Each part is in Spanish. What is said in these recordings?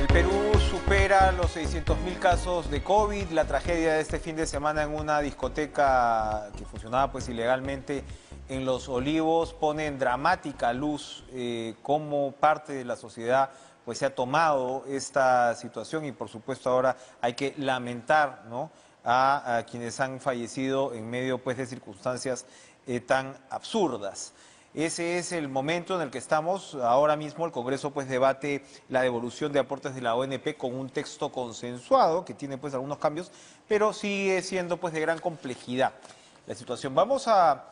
El Perú supera los mil casos de COVID. La tragedia de este fin de semana en una discoteca que funcionaba pues ilegalmente en Los Olivos pone en dramática luz eh, cómo parte de la sociedad pues se ha tomado esta situación y por supuesto ahora hay que lamentar a, quienes han fallecido en medio pues de circunstancias eh, tan absurdas. Ese es el momento en el que estamos. Ahora mismo el Congreso pues debate la devolución de aportes de la ONP con un texto consensuado que tiene pues algunos cambios, pero sigue siendo pues de gran complejidad la situación. Vamos a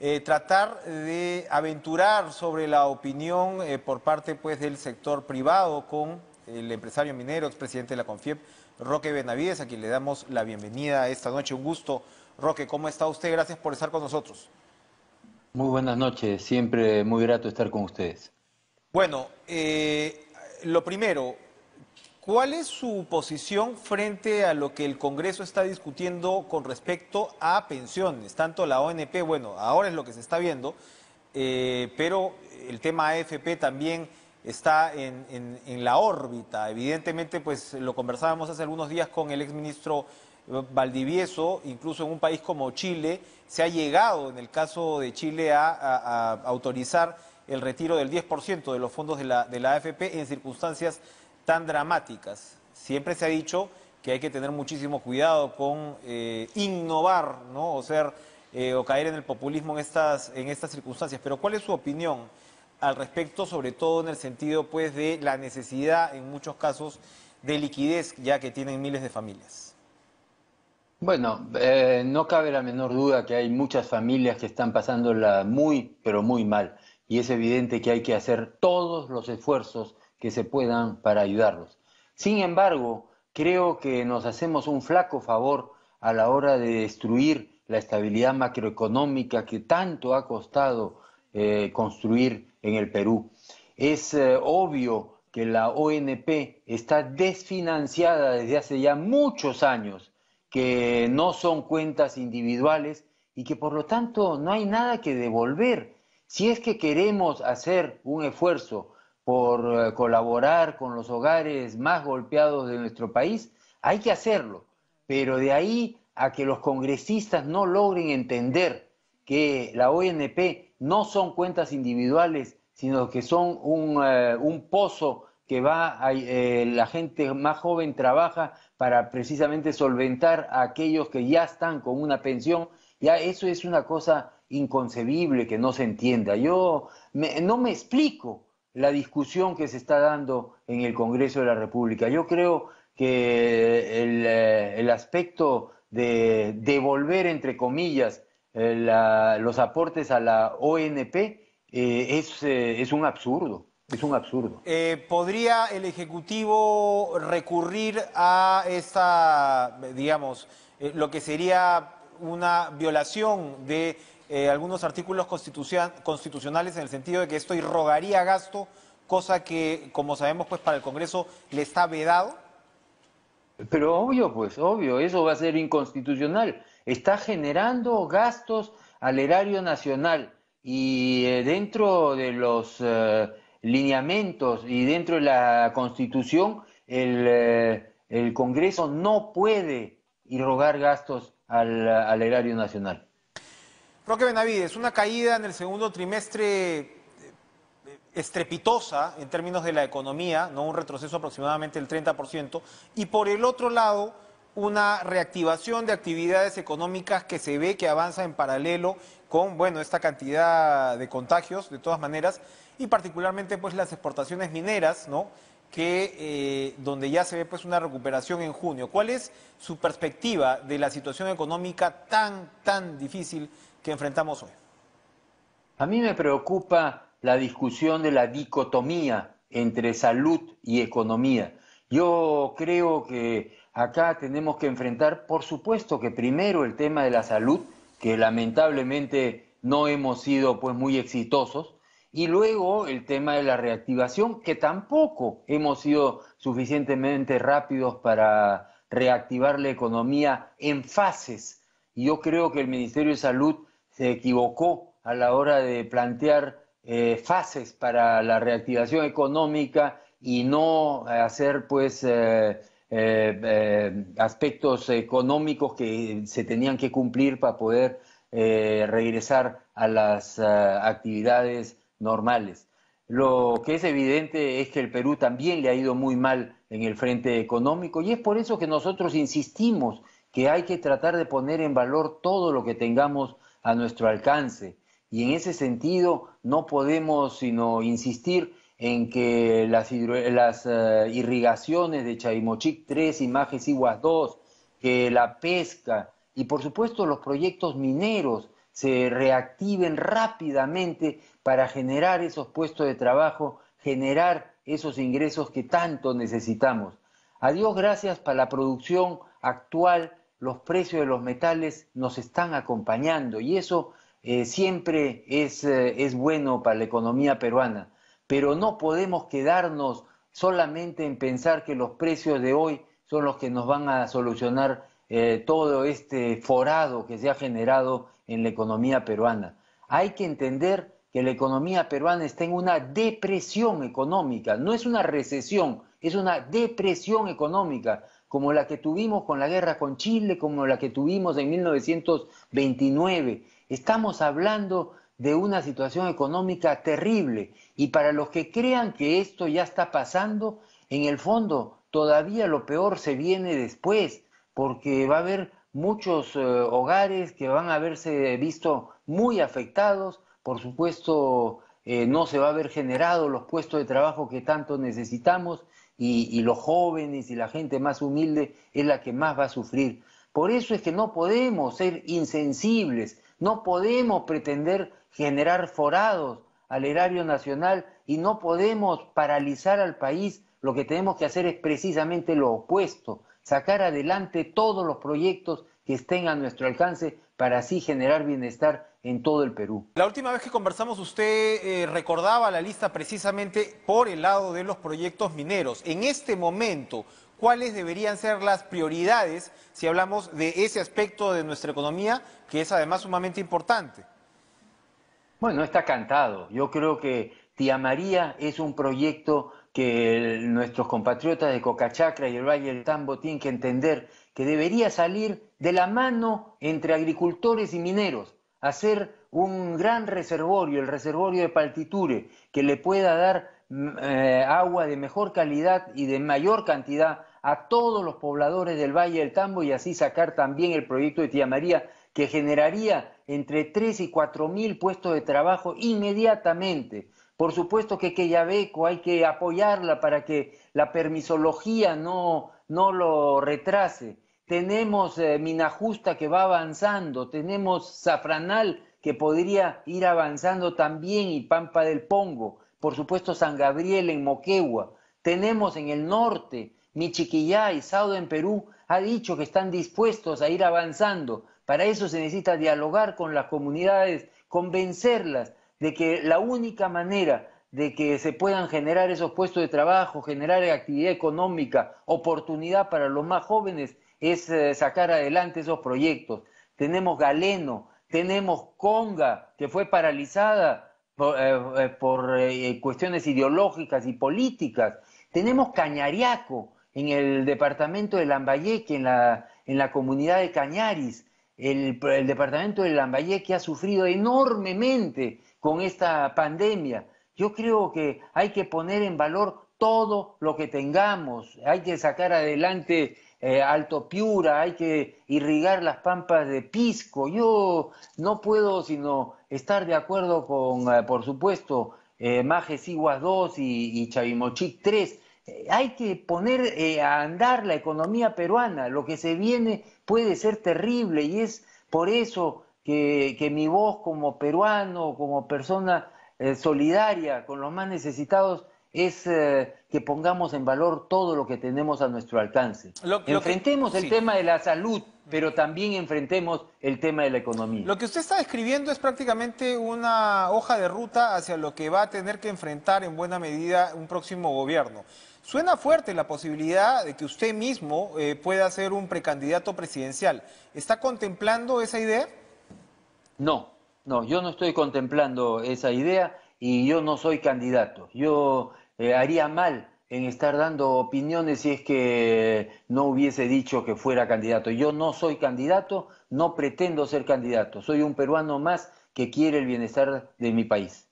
eh, tratar de aventurar sobre la opinión eh, por parte pues del sector privado con el empresario minero, expresidente de la CONFIEP, Roque Benavides, a quien le damos la bienvenida esta noche. Un gusto. Roque, ¿cómo está usted? Gracias por estar con nosotros. Muy buenas noches, siempre muy grato estar con ustedes. Bueno, eh, lo primero, ¿cuál es su posición frente a lo que el Congreso está discutiendo con respecto a pensiones? Tanto la ONP, bueno, ahora es lo que se está viendo, eh, pero el tema AFP también está en, la órbita. Evidentemente, pues lo conversábamos hace algunos días con el exministro eh, Valdivieso, incluso en un país como Chile, se ha llegado, en el caso de Chile, a, autorizar el retiro del 10% de los fondos de la, AFP en circunstancias tan dramáticas. Siempre se ha dicho que hay que tener muchísimo cuidado con eh, innovar, ¿no? O ser eh, o caer en el populismo en estas, en estas circunstancias. Pero ¿cuál es su opinión? al respecto, sobre todo en el sentido pues, de la necesidad, en muchos casos, de liquidez ya que tienen miles de familias? Bueno, eh, no cabe la menor duda que hay muchas familias que están pasándola muy, pero muy mal. Y es evidente que hay que hacer todos los esfuerzos que se puedan para ayudarlos. Sin embargo, creo que nos hacemos un flaco favor a la hora de destruir la estabilidad macroeconómica que tanto ha costado eh, construir en el Perú. Es eh, obvio que la ONP está desfinanciada desde hace ya muchos años, que no son cuentas individuales y que por lo tanto no hay nada que devolver. Si es que queremos hacer un esfuerzo por eh, colaborar con los hogares más golpeados de nuestro país, hay que hacerlo, pero de ahí a que los congresistas no logren entender que la ONP no son cuentas individuales, sino que son un, eh, pozo que va eh, la gente más joven trabaja para precisamente solventar a aquellos que ya están con una pensión. Ya eso es una cosa inconcebible que no se entienda. Yo no me explico la discusión que se está dando en el Congreso de la República. Yo creo que el, eh, el aspecto de devolver, entre comillas, los aportes a la ONP eh, eh, es, un absurdo. Es un absurdo. Eh, ¿Podría el Ejecutivo recurrir a esta, digamos, lo que sería una violación de algunos artículos constitucionales en el sentido de que esto irrogaría gasto, cosa que, como sabemos, pues para el Congreso le está vedado? Pero obvio, pues, obvio, eso va a ser inconstitucional está generando gastos al erario nacional y eh, dentro de los eh, lineamientos y dentro de la constitución, el, eh, Congreso no puede irrogar gastos al, erario nacional. Roque Benavides, una caída en el segundo trimestre estrepitosa en términos de la economía, ¿no? un retroceso aproximadamente del 30%, y por el otro lado, una reactivación de actividades económicas que se ve que avanza en paralelo con, bueno, esta cantidad de contagios, de todas maneras, y particularmente, pues, las exportaciones mineras, ¿no?, que eh, donde ya se ve pues una recuperación en junio. ¿Cuál es su perspectiva de la situación económica tan tan difícil que enfrentamos hoy? A mí me preocupa la discusión de la dicotomía entre salud y economía. Yo creo que acá tenemos que enfrentar, por supuesto que primero el tema de la salud, que lamentablemente no hemos sido pues muy exitosos, y luego el tema de la reactivación, que tampoco hemos sido suficientemente rápidos para reactivar la economía en fases. Y yo creo que el Ministerio de Salud se equivocó a la hora de plantear eh, fases para la reactivación económica y no hacer pues eh, eh, eh, aspectos económicos que se tenían que cumplir para poder eh, regresar a las actividades normales. Lo que es evidente es que el Perú también le ha ido muy mal en el frente económico y es por eso que nosotros insistimos que hay que tratar de poner en valor todo lo que tengamos a nuestro alcance. Y en ese sentido no podemos sino insistir en que las, eh, irrigaciones de Chaimochic 3 imágenes iguas 2, que la pesca y por supuesto los proyectos mineros se reactiven rápidamente para generar esos puestos de trabajo, generar esos ingresos que tanto necesitamos. A Dios gracias para la producción actual, los precios de los metales nos están acompañando y eso eh, siempre eh, es bueno para la economía peruana pero no podemos quedarnos solamente en pensar que los precios de hoy son los que nos van a solucionar eh, todo este forado que se ha generado en la economía peruana. Hay que entender que la economía peruana está en una depresión económica, no es una recesión, es una depresión económica, como la que tuvimos con la guerra con Chile, como la que tuvimos en 1929. Estamos hablando de una situación económica terrible. Y para los que crean que esto ya está pasando, en el fondo todavía lo peor se viene después, porque va a haber muchos eh, hogares que van a haberse visto muy afectados, por supuesto eh, no se va a haber generado los puestos de trabajo que tanto necesitamos y los jóvenes y la gente más humilde es la que más va a sufrir. Por eso es que no podemos ser insensibles, no podemos pretender generar forados al erario nacional y no podemos paralizar al país. Lo que tenemos que hacer es precisamente lo opuesto, sacar adelante todos los proyectos que estén a nuestro alcance para así generar bienestar en todo el Perú. La última vez que conversamos usted eh, recordaba la lista precisamente por el lado de los proyectos mineros. En este momento, ¿cuáles deberían ser las prioridades si hablamos de ese aspecto de nuestra economía que es además sumamente importante? Bueno, está cantado. Yo creo que Tía María es un proyecto que nuestros compatriotas de Cocachacra y el Valle del Tambo tienen que entender que debería salir de la mano entre agricultores y mineros, hacer un gran reservorio, el reservorio de Paltiture, que le pueda dar mm, eh, agua de mejor calidad y de mayor cantidad a todos los pobladores del Valle del Tambo y así sacar también el proyecto de Tía María, que generaría entre 3 y 4 mil puestos de trabajo inmediatamente. Por supuesto que Queyabeco hay que apoyarla para que la permisología no, no lo retrase. Tenemos eh, Minajusta que va avanzando, tenemos Safranal que podría ir avanzando también y Pampa del Pongo, por supuesto San Gabriel en Moquegua. Tenemos en el norte Michiquillá y Saudo en Perú ha dicho que están dispuestos a ir avanzando. Para eso se necesita dialogar con las comunidades, convencerlas de que la única manera de que se puedan generar esos puestos de trabajo, generar actividad económica, oportunidad para los más jóvenes, es eh, sacar adelante esos proyectos. Tenemos Galeno, tenemos Conga, que fue paralizada por, eh, eh, cuestiones ideológicas y políticas. Tenemos Cañariaco, en el departamento de Lambayeque, en la, comunidad de Cañaris. El, departamento de Lambayeque ha sufrido enormemente con esta pandemia. Yo creo que hay que poner en valor todo lo que tengamos, hay que sacar adelante eh, Alto Piura, hay que irrigar las pampas de Pisco. Yo no puedo sino estar de acuerdo con, eh, por supuesto, eh, Majes Iguas 2 y, y Chavimochic 3, eh, hay que poner eh, a andar la economía peruana. Lo que se viene puede ser terrible y es por eso que, mi voz como peruano, como persona eh, solidaria con los más necesitados, es eh, que pongamos en valor todo lo que tenemos a nuestro alcance. enfrentemos el tema de la salud, mm. pero también enfrentemos el tema de la economía. Lo que usted está describiendo es prácticamente una hoja de ruta hacia lo que va a tener que enfrentar en buena medida un próximo gobierno. Suena fuerte la posibilidad de que usted mismo eh, pueda ser un precandidato presidencial. ¿Está contemplando esa idea? No, no, yo no estoy contemplando esa idea y yo no soy candidato. Yo eh, haría mal en estar dando opiniones si es que no hubiese dicho que fuera candidato. Yo no soy candidato, no pretendo ser candidato, soy un peruano más que quiere el bienestar de mi país.